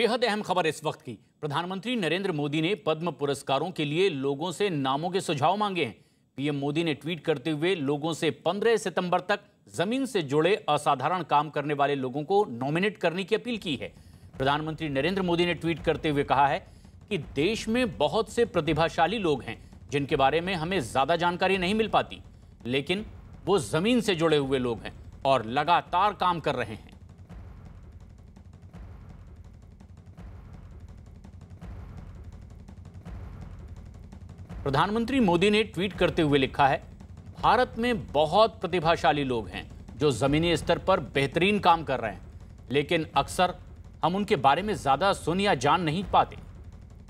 बेहद अहम खबर इस वक्त की प्रधानमंत्री नरेंद्र मोदी ने पद्म पुरस्कारों के लिए लोगों से नामों के सुझाव मांगे हैं पीएम मोदी ने ट्वीट करते हुए लोगों से 15 सितंबर तक जमीन से जुड़े असाधारण काम करने वाले लोगों को नॉमिनेट करने की अपील की है प्रधानमंत्री नरेंद्र मोदी ने ट्वीट करते हुए कहा है कि देश में बहुत से प्रतिभाशाली लोग हैं जिनके बारे में हमें ज्यादा जानकारी नहीं मिल पाती लेकिन वो जमीन से जुड़े हुए लोग हैं और लगातार काम कर रहे हैं प्रधानमंत्री मोदी ने ट्वीट करते हुए लिखा है भारत में बहुत प्रतिभाशाली लोग हैं जो ज़मीनी स्तर पर बेहतरीन काम कर रहे हैं लेकिन अक्सर हम उनके बारे में ज़्यादा सुन या जान नहीं पाते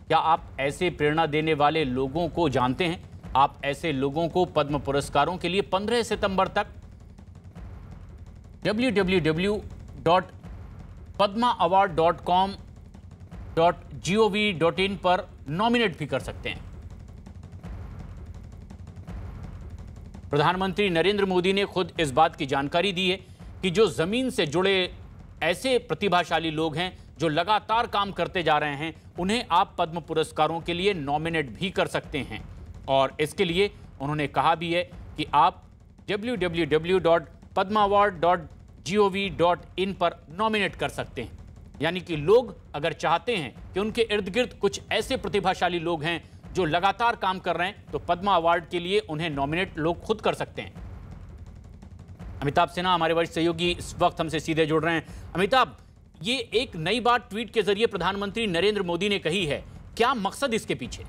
क्या आप ऐसे प्रेरणा देने वाले लोगों को जानते हैं आप ऐसे लोगों को पद्म पुरस्कारों के लिए 15 सितंबर तक डब्ल्यू पर नॉमिनेट भी कर सकते हैं प्रधानमंत्री नरेंद्र मोदी ने खुद इस बात की जानकारी दी है कि जो ज़मीन से जुड़े ऐसे प्रतिभाशाली लोग हैं जो लगातार काम करते जा रहे हैं उन्हें आप पद्म पुरस्कारों के लिए नॉमिनेट भी कर सकते हैं और इसके लिए उन्होंने कहा भी है कि आप www.padmaaward.gov.in पर नॉमिनेट कर सकते हैं यानी कि लोग अगर चाहते हैं कि उनके इर्द गिर्द कुछ ऐसे प्रतिभाशाली लोग हैं जो लगातार काम कर रहे हैं तो पद्मा अवार्ड के लिए उन्हें नॉमिनेट लोग खुद कर सकते हैं अमिताभ सिन्हा हमारे वरिष्ठ सहयोगी इस वक्त हमसे सीधे जुड़ रहे हैं अमिताभ ये एक नई बात ट्वीट के जरिए प्रधानमंत्री नरेंद्र मोदी ने कही है क्या मकसद इसके पीछे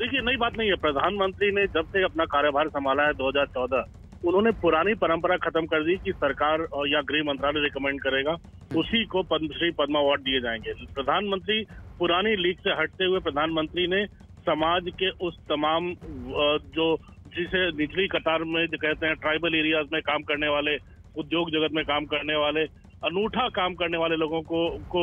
देखिए नई बात नहीं है प्रधानमंत्री ने जब से अपना कार्यभार संभाला है 2014 उन्होंने पुरानी परंपरा खत्म कर दी कि सरकार और या गृह मंत्रालय रिकमेंड करेगा हम्म। उसी को पद्मश्री पद्म अवार्ड दिए जाएंगे प्रधानमंत्री पुरानी लीक से हटते हुए प्रधानमंत्री ने समाज के उस तमाम जो जिसे निचली कतार में कहते हैं ट्राइबल एरियाज में काम करने वाले उद्योग जगत में काम करने वाले अनूठा काम करने वाले लोगों को को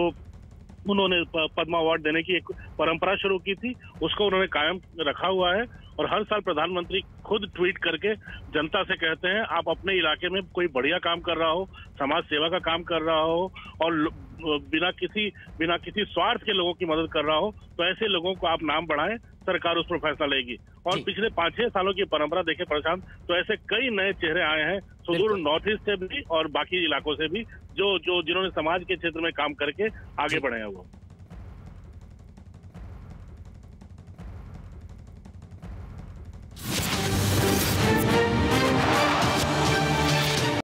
उन्होंने पद्मा अवार्ड देने की एक परंपरा शुरू की थी उसको उन्होंने कायम रखा हुआ है और हर साल प्रधानमंत्री खुद ट्वीट करके जनता से कहते हैं आप अपने इलाके में कोई बढ़िया काम कर रहा हो समाज सेवा का काम कर रहा हो और बिना किसी बिना किसी स्वार्थ के लोगों की मदद कर रहा हो तो ऐसे लोगों को आप नाम बढ़ाएं सरकार उस पर फैसला लेगी और पिछले पांच छह सालों की परंपरा देखे प्रशांत तो ऐसे कई नए चेहरे आए हैं सुदूर तो नॉर्थ ईस्ट से भी और बाकी इलाकों से भी जो जो जिन्होंने समाज के क्षेत्र में काम करके आगे बढ़े हैं वो